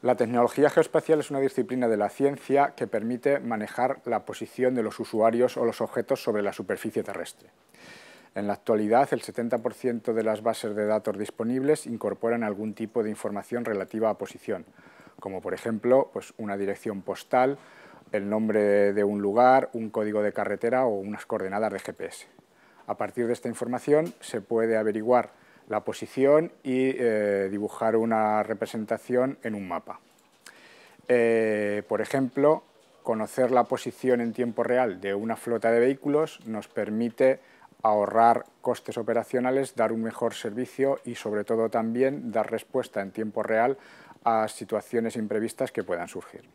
La tecnología geoespacial es una disciplina de la ciencia que permite manejar la posición de los usuarios o los objetos sobre la superficie terrestre. En la actualidad, el 70% de las bases de datos disponibles incorporan algún tipo de información relativa a posición, como por ejemplo pues una dirección postal, el nombre de un lugar, un código de carretera o unas coordenadas de GPS. A partir de esta información se puede averiguar la posición y eh, dibujar una representación en un mapa. Eh, por ejemplo, conocer la posición en tiempo real de una flota de vehículos nos permite ahorrar costes operacionales, dar un mejor servicio y sobre todo también dar respuesta en tiempo real a situaciones imprevistas que puedan surgir.